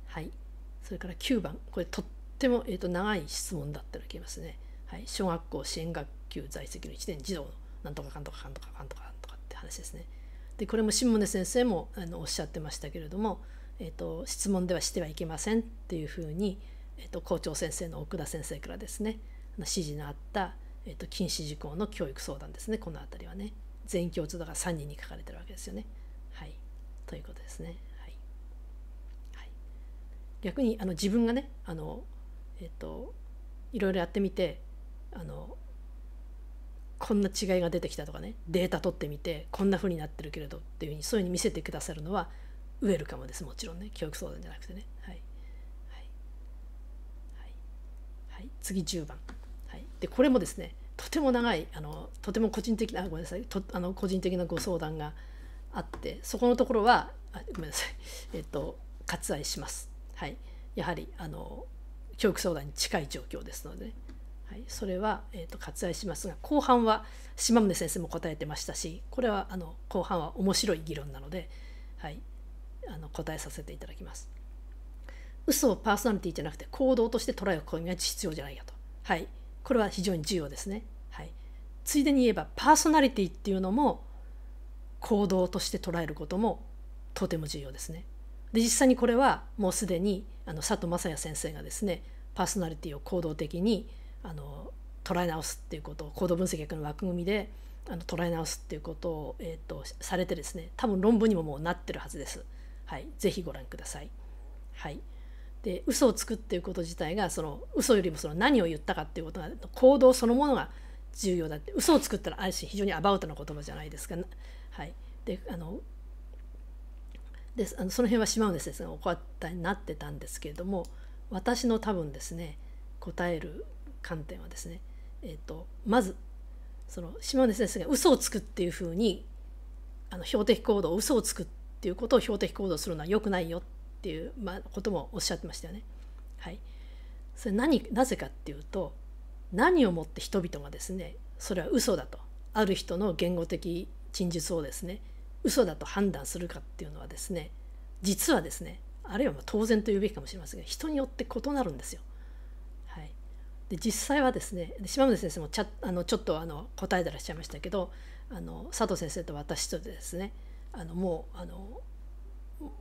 はい、それから9番これとっても、えーと、長い質問だったらきますね。はい、小学校支援学級在籍の1年児童のなんとかかんとかかんとかかんとかかんとかって話ですね。でこれも新宗先生もあのおっしゃってましたけれども、えーと、質問ではしてはいけませんっていうふうに、えーと、と校長先生の奥田先生からですね指示のあった、えー、と禁止事項の教育相談ですねこの辺りはね。全共通だから3人に書かれてるわけですよね。はい、ということですね。はいはい、逆にあの自分がねあの、えっと、いろいろやってみてあのこんな違いが出てきたとかねデータ取ってみてこんなふうになってるけれどっていうふうにそういうふうに見せてくださるのはウェルカムですもちろんね教育相談じゃなくてね。はいはいはい、次10番、はい、でこれもですねとても長いあのとても個人的なごめんなさいとあの個人的なご相談があってそこのところはごめんなさいえっと割愛します。はい、やはりあの教育相談に近い状況ですので、ね、はい、それは、えーと、割愛しますが後半は島宗先生も答えてましたしこれはあの後半は面白い議論なので、はい、あの答えさせていただきます。嘘をパーソナリティじゃなくて行動として捉えを込みが必要じゃないかと。はいこれは非常に重要ですね。はい、ついでに言えばパーソナリティっていうのも行動として捉えることもとても重要ですね。で実際にこれはもうすでにあの佐藤正也先生がですねパーソナリティを行動的にあの捉え直すっていうことを行動分析学の枠組みであの捉え直すっていうことを、えーと、されてですね多分論文にももうなってるはずです。はい、ぜひご覧ください。はいで嘘をつくっていうこと自体がその嘘よりもその何を言ったかっていうことが行動そのものが重要だって嘘をつくったらある種非常にアバウトな言葉じゃないですか。はい、であのであのその辺は島根先生がお答えになってたんですけれども私の多分ですね答える観点はですね、えーと、とまずその島根先生が嘘をつくっていうふうにあの標的行動嘘をつくっていうことを標的行動するのは良くないよってっていう、まあ、こともおっしゃってましたよね。はい、それ何なぜかっていうと何をもって人々がですねそれは嘘だとある人の言語的陳述をですね嘘だと判断するかっていうのはですね実はですねあるいはま当然と言うべきかもしれませんが人によって異なるんですよ。はい、で実際はですね島村先生もちゃあのちょっとあの答えてらっしゃいましたけどあの佐藤先生と私とでですねあのもうあの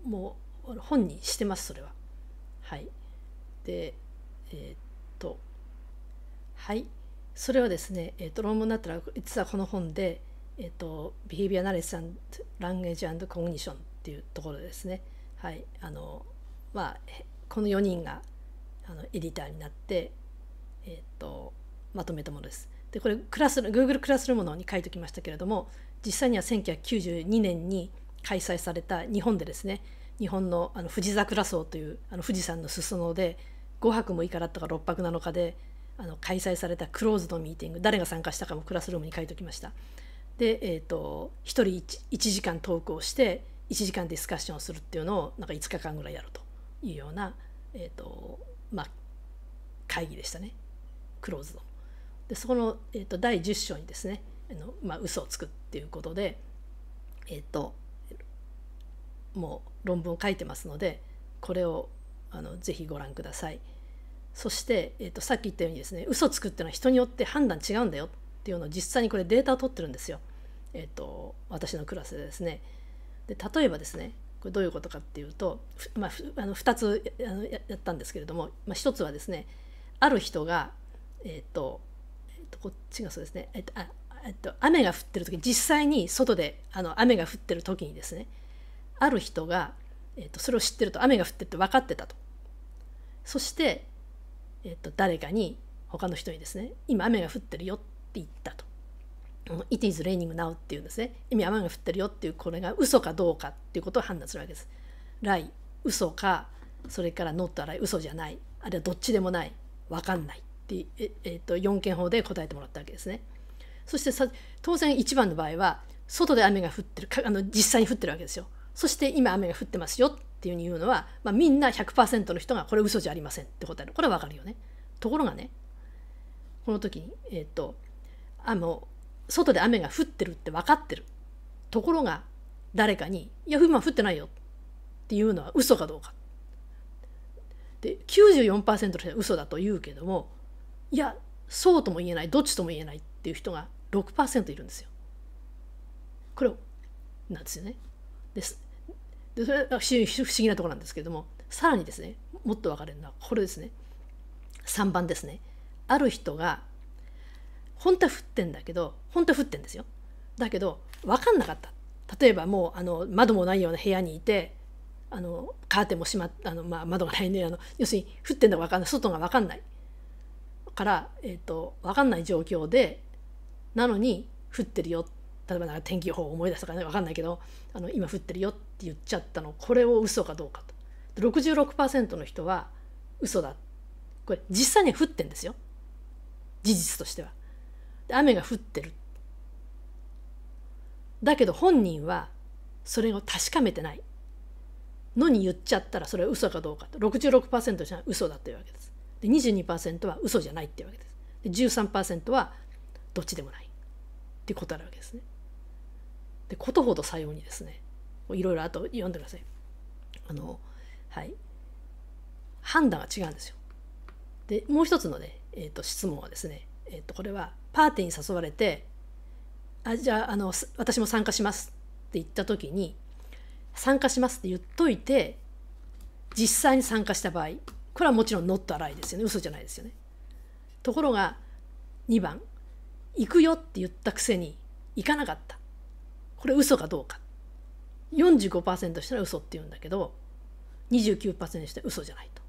も本にしてますそれははいでえー、っとはいそれはですね、えー、っと論文だったら実はこの本でえっと、Behavior Analysis and Language and Cognition っていうところですね、はいあのまあ、この4人があのエディターになって、えっと、まとめたものです。でこれクラス Google クラスルームのに書いておきましたけれども実際には1992年に開催された日本でですね日本のあの富士桜荘というあの富士山の裾野で5泊6日だったか6泊7日であの開催されたクローズドミーティング誰が参加したかもクラスルームに書いておきました。で、えーと、1人 1, 1, 時間トークをして1時間ディスカッションをするっていうのをなんか5日間ぐらいやるというような、えーとまあ、会議でしたねクローズド。でそこの、えーと、第10章にですね「あのまあ、嘘をつく」っていうことで、えーともう論文を書いてますのでこれをあのぜひご覧ください。そして、えーと、さっき言ったようにですね嘘つくっていうのは人によって判断違うんだよっていうのを実際にこれデータを取ってるんですよ、えーと、私のクラスでですね。で例えばですねこれどういうことかっていうと、まあ、あの2つやったんですけれども、まあ、1つはですねある人が、えっ、ー、とえー、とこっちがそうですね、えっ、ー、とあえっ、と、雨が降ってる時に実際に外であの雨が降ってる時にですねある人が、えーと、それを知ってると雨が降ってって分かってたとそして、えーと、誰かに他の人にですね今雨が降ってるよって言ったと「It is raining now」っていうんですね今雨が降ってるよっていうこれが嘘かどうかっていうことを判断するわけです。ライ嘘かそれからノットアライ嘘じゃないあるいはどっちでもない分かんないってえ、えーと4件法で答えてもらったわけですね。そしてさ当然1番の場合は外で雨が降ってるかあの実際に降ってるわけですよ。そして今雨が降ってますよっていうに言うのは、まあ、みんな100%の人がこれ嘘じゃありませんって答えるこれはわかるよね。ところがねこの時にえー、っとあの外で雨が降ってるって分かってるところが誰かに「いや今降ってないよ」っていうのは嘘かどうか。で94%の人は嘘だと言うけどもいやそうとも言えないどっちとも言えないっていう人が6%いるんですよ。これなんですよね。ですでそれは不思議なところなんですけれどもさらにですねもっと分かれるのはこれですね3番ですねある人が本当は降ってんだけど本当は降ってんですよだけど分かんなかった例えばもうあの窓もないような部屋にいてあのカーテンも閉まっあの、まあ、窓がないのね、あの要するに降ってんだか分かんない外が分かんないから、えーと、と分かんない状況でなのに降ってるよ例えばなんか天気予報を思い出したかね分かんないけどあの今降ってるよって言っちゃったのこれを嘘かどうかと66%の人は嘘だこれ実際に降ってんですよ事実としては雨が降ってるだけど本人はそれを確かめてないのに言っちゃったらそれは嘘かどうかと66%じゃ嘘だというわけですで22%は嘘じゃないっていうわけですで13%はどっちでもないっていうことあるわけですねでことほどさようにですねいろいろあと読んでくださいあのはい判断が違うんですよでもう一つのね、えーと、質問はですね、えーと、とこれはパーティーに誘われてあじゃああの私も参加しますって言った時に参加しますって言っといて実際に参加した場合これはもちろんノットアライですよね嘘じゃないですよねところが2番行くよって言ったくせに行かなかったこれ嘘かどうか45%したら嘘って言うんだけど29%したら嘘じゃないと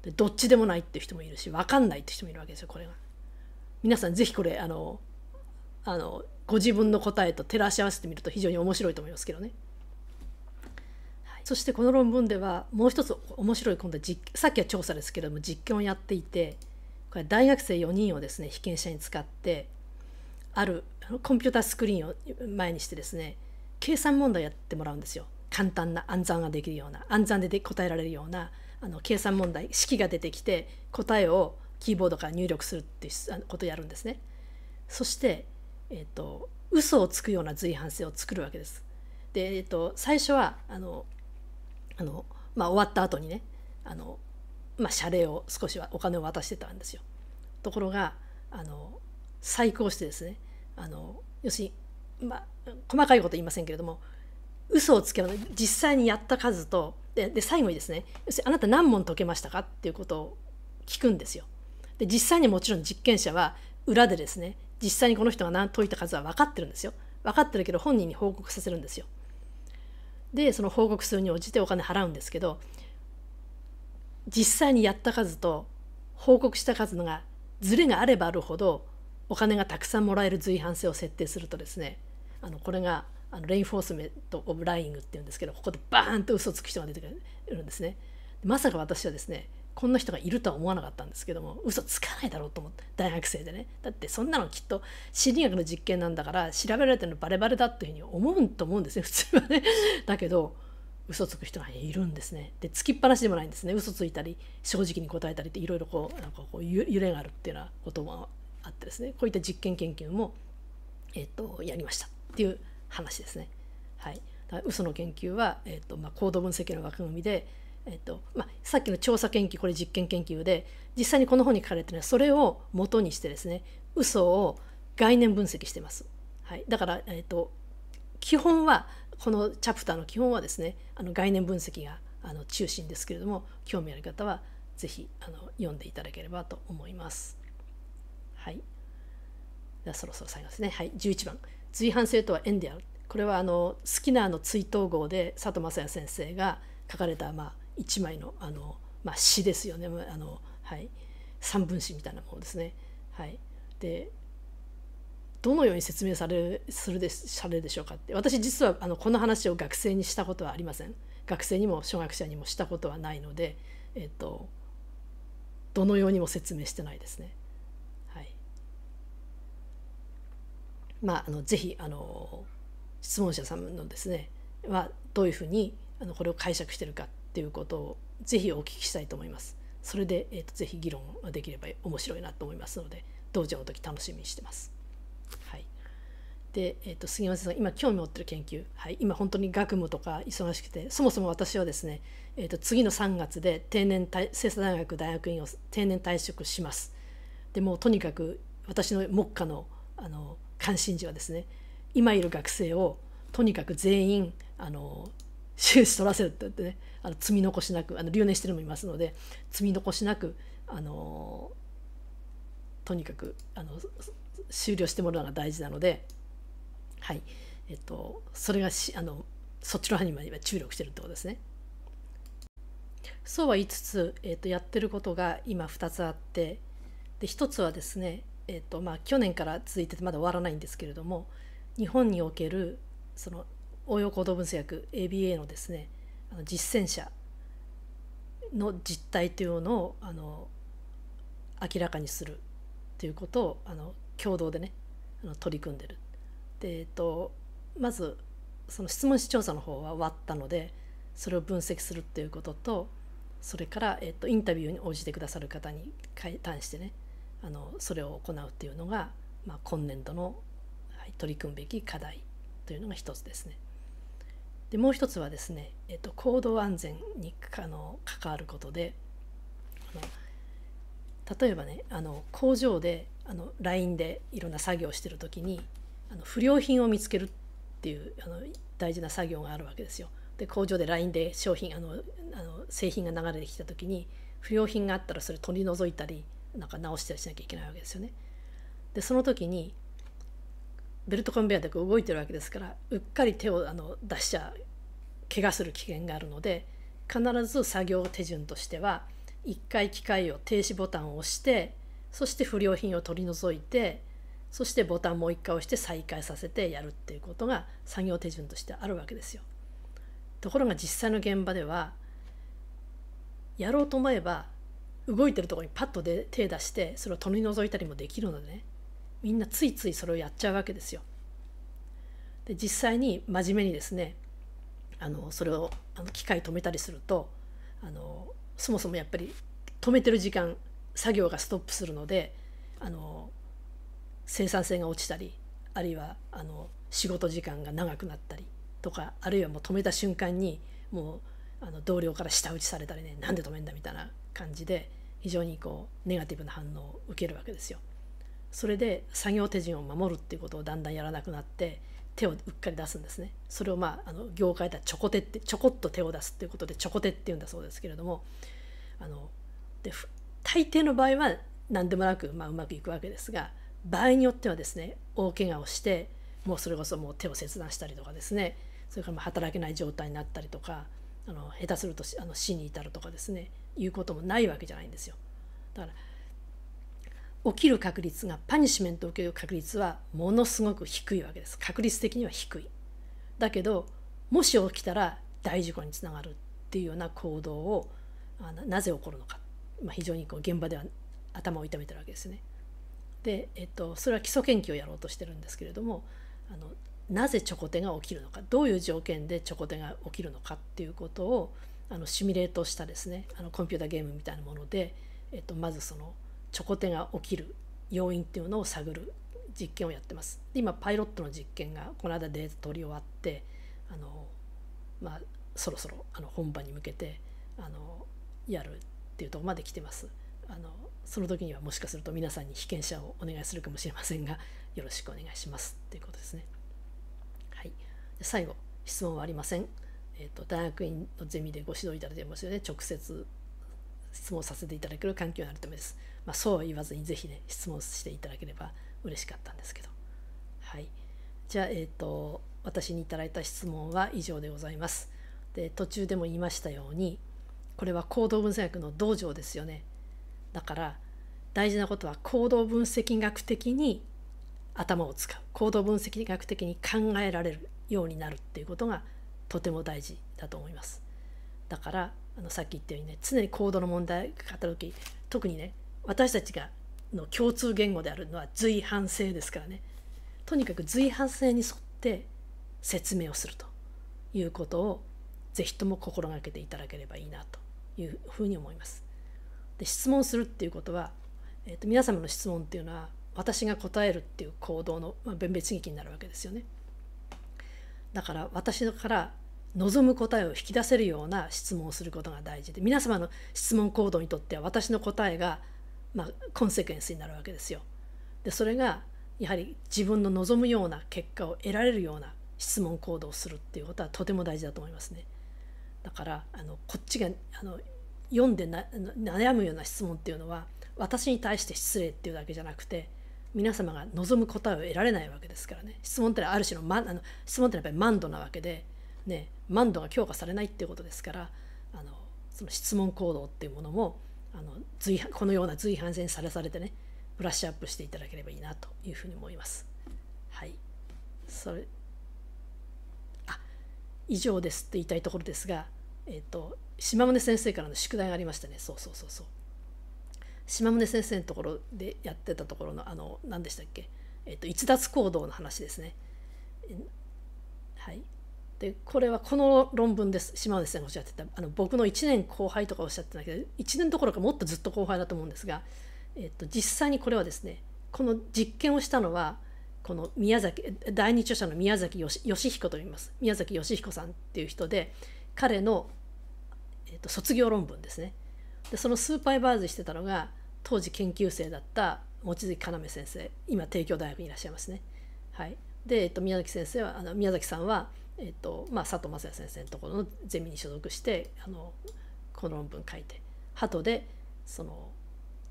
でどっちでもないっていう人もいるし分かんないって人もいるわけですよこれが皆さん是非これあのあのご自分の答えと照らし合わせてみると非常に面白いと思いますけどね、はい、そしてこの論文ではもう一つ面白い今度は実さっきは調査ですけども実験をやっていてこれ大学生4人をですね被験者に使ってあるコンピュータースクリーンを前にしてですね計算問題やってもらうんですよ簡単な暗算ができるような暗算で答えられるようなあの計算問題式が出てきて答えをキーボードから入力するっていうことをやるんですねそしてえっ、ー、と嘘をつくような随伴性を作るわけですでえっ、ー、と最初はあのあの、まあ、終わった後にねあの、まあ、謝礼を少しはお金を渡してたんですよところがあの再考してですねあの要するに、まあ、細かいこと言いませんけれども嘘をつけば実際にやった数とでで最後にですね要するにあなた何問解けましたかっていうことを聞くんですよ。で実際にもちろん実験者は裏でですね実際にこの人が何解いた数は分かってるんですよ。分かってるけど本人に報告させるんですよ。でその報告数に応じてお金払うんですけど実際にやった数と報告した数のがズレがあればあるほどお金がたくさんもらえる随伴性を設定するとですねあのこれがあのレインフォースメント・オブ・ライングっていうんですけどここでバーンと嘘つく人が出てくるんですね。まさか私はですねこんな人がいるとは思わなかったんですけども嘘つかないだろうと思って大学生でねだってそんなのきっと心理学の実験なんだから調べられてるのバレバレだっていうふうに思うと思うんですね普通はね。だけど嘘つく人がいるんですね。でつきっぱなしでもないんですね嘘ついたり正直に答えたりっていろいろこうなんかこう揺れがあるっていうようなこともあってですねこういった実験研究も、えー、とやりましたっていう話ですね。はい、だから嘘の研究は、えーとまあ、行動分析の枠組みで、えーとまあ、さっきの調査研究これ実験研究で実際にこの本に書かれてるのはそれを元にしてですね嘘を概念分析してます。はい、だから、えーと、と基本はこのチャプターの基本はですねあの概念分析があの中心ですけれども興味ある方は是非あの読んでいただければと思います。はいそろそろ最後ですねはい11番「随伴性とは縁である」これはあのスキナーの追悼号で佐藤正也先生が書かれた、まあ、一枚のあの、まあ、詩ですよねあの、はい、三文詩みたいなものですね。はい、でどのように説明されするでされるでしょうかって私実はあのこの話を学生にしたことはありません学生にも初学者にもしたことはないので、えっと、どのようにも説明してないですね。まあ、あのぜひあの質問者さんのですねはどういうふうにあのこれを解釈してるかっていうことをぜひお聞きしたいと思います。それで、えーと、ぜひ議論できれば面白いなと思いますので道場の時楽しみにしてます。はい、で、えーと、杉山さん今興味持ってる研究、はい、今本当に学務とか忙しくてそもそも私はですね、えーと、次の3月で定年清査大学大学院を定年退職します。でもうとにかく私の目下のあの関心事はですね今いる学生をとにかく全員あの収支取らせるって言ってねあの積み残しなくあの留年してるのもいますので積み残しなくあのとにかくあの終了してもらうのが大事なのではいえっとそれがしあのそっちの範囲まで今注力してるってことですね。そうは言いつつ、えっとやってることが今2つあってで1つはですねえーとまあ、去年から続いててまだ終わらないんですけれども日本におけるその応用行動分析学 ABA のですねあの実践者の実態というのをあの明らかにするということをあの共同でねあの取り組んでる。でえっ、ー、とまずその質問視聴者の方は終わったのでそれを分析するっていうこととそれから、えっ、ー、と、インタビューに応じてくださる方に対してねあのそれを行うっていうのが、まあ、今年度の、はい、取り組むべき課題というのが一つですね。でもう一つはですね、えっと、行動安全にあの関わることであの例えばねあの工場であの LINE でいろんな作業をしてる時にあの不良品を見つけるっていうあの大事な作業があるわけですよ。で工場で LINE で商品あのあの製品が流れてきた時に不良品があったらそれ取り除いたりなんか直したりしなきゃいけないわけですよね。でその時にベルトコンベヤーで動いてるわけですからうっかり手をあの出しちゃ怪我する危険があるので必ず作業手順としては1回機械を停止ボタンを押してそして不良品を取り除いてそしてボタンもう1回押して再開させてやるっていうことが作業手順としてあるわけですよ。ところが実際の現場ではやろうと思えば動いてるとこにパッとで手出してそれを取り除いたりもできるのでねみんなついついそれをやっちゃうわけですよ。で実際に真面目にですねあのそれをあの機械止めたりするとあのそもそもやっぱり止めてる時間作業がストップするのであの生産性が落ちたりあるいはあの仕事時間が長くなったりとかあるいはもう止めた瞬間にもうあの同僚から舌打ちされたりねなんで止めんだみたいな感じで非常にこうネガティブな反応を受けるわけですよ。それで作業手順を守るっていうことをだんだんやらなくなって手をうっかり出すんですね。それをまああの業界ではちょこ手ってちょこっと手を出すっていうことでちょこ手っていうんだそうですけれどもあので大抵の場合は何でもなく、まあ、うまくいくわけですが場合によってはですね大怪我をしてもうそれこそもう手を切断したりとかですねそれからま働けない状態になったりとかあの下手するとあの死に至るとかですねいうこともないわけじゃないんですよ。だから起きる確率がパニシメントを受ける確率はものすごく低いわけです確率的には低い。だけどもし起きたら大事故につながるっていうような行動をなぜ起こるのか、まあ、非常にこう現場では頭を痛めてるわけですね。で、えっと、それは基礎研究をやろうとしてるんですけれどもあのなぜチョコテが起きるのかどういう条件でチョコテが起きるのかっていうことをあのシミュレートしたですねあのコンピューターゲームみたいなもので、えっと、まずそのチョコテが起きる要因っていうのを探る実験をやってます。で今パイロットの実験がこの間データ取り終わってあの、まあ、そろそろあの本番に向けてあのやるっていうとこまで来てます。あのその時にはもしかすると皆さんに被験者をお願いするかもしれませんがよろしくお願いしますっていうことですね。最後質問はありません、えーと、大学院のゼミでご指導いただいてますよね直接質問させていただける環境になるためです、まあ、そうは言わずにぜひね質問していただければ嬉しかったんですけどはいじゃあえっ、ー、と私にいただいた質問は以上でございますで途中でも言いましたようにこれは行動分析学の道場ですよねだから大事なことは行動分析学的に頭を使う行動分析学的に考えられるようになるっていうことがとても大事だと思います。だからあのさっき言ったようにね常に行動の問題がかった時特にね私たちがの共通言語であるのは随伴性ですからねとにかく随伴性に沿って説明をするということを是非とも心がけていただければいいなというふうに思います。で質問するっていうことは、えーと皆様の質問っていうのは私が答えるっていう行動の、まあ、弁別劇になるわけですよね。だから私から望む答えを引き出せるような質問をすることが大事で皆様の質問行動にとっては私の答えが、まあ、コンセクエンスになるわけですよ。でそれがやはり自分の望むような結果を得られるような質問行動をするっていうことはとても大事だと思いますね。だからあのこっちがあの読んで悩むような質問っていうのは私に対して失礼っていうだけじゃなくて皆様が望む答えを得られないわけですからね質問ってのはある種の,、ま、あの質問ってのはやっぱりマンドなわけで、ね、マンドが強化されないっていうことですからあのその質問行動っていうものもあの随このような随伴性にさらされてねブラッシュアップしていただければいいなというふうに思います。はい、それあ以上ですって言いたいところですが、えーと、と島宗先生からの宿題がありましたねそうそうそうそう。島宗先生のところでやってたところのあの何でしたっけ、えっと、逸脱行動の話ですね。はい、でこれはこの論文です島宗先生がおっしゃってたあの僕の1年後輩とかおっしゃってたけど1年どころかもっとずっと後輩だと思うんですが、えっと、実際にこれはですねこの実験をしたのはこの宮崎第二著者の宮崎義彦といいます宮崎義彦さんっていう人で彼の、えー、と卒業論文ですねでそのスーパーバイズしてたのが当時研究生だった望月要先生今帝京大学にいらっしゃいますね。はい、で、えっと、宮崎先生はあの宮崎さんは、えっとまあ、佐藤正也先生のところのゼミに所属してあのこの論文書いて鳩でその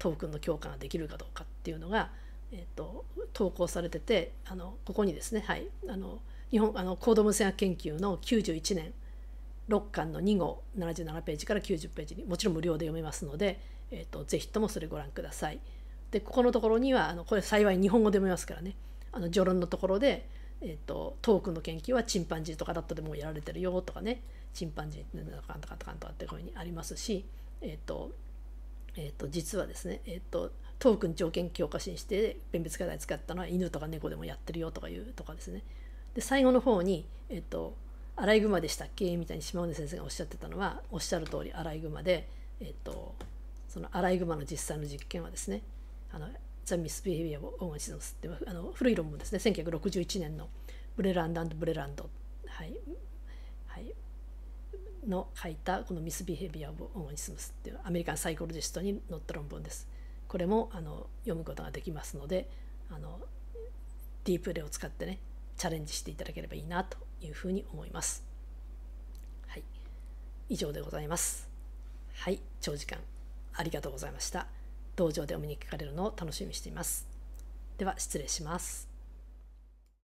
東君の教科ができるかどうかっていうのが、えっと、投稿されててあのここにですね、はい、あの日本あの高度無線学研究の91年6巻の2号77ページから90ページにもちろん無料で読めますので、えーと、ぜひともそれご覧ください。でここのところにはあのこれ幸い日本語で読めますからねあの序論のところで、えーと「トークの研究はチンパンジーとかだったでもやられてるよ」とかね「チンパンジーとかとかとかとか」ってこういうふうにありますし、えーとえーと、実はですね、えーと、トークン条件強化しにして弁別課題使ったのは犬とか猫でもやってるよとかいうとかですね。で最後の方に、えーとアライグマでしたっけみたいに島根先生がおっしゃってたのはおっしゃる通りアライグマで、えっと、そのアライグマの実際の実験はですねあのザ・ミス・ビヘビア・オーガニズムスってあの古い論文ですね1961年のブレランドブレランド、はいはい、の書いたこのミス・ビヘビア・オーガニズムスっていうアメリカンサイコロジストに載った論文です。これもあの読むことができますのであのディープレイを使ってねチャレンジしていただければいいなというふうに思います。はい、以上でございます。はい、長時間ありがとうございました。道場でお目にかかれるのを楽しみにしています。では失礼します。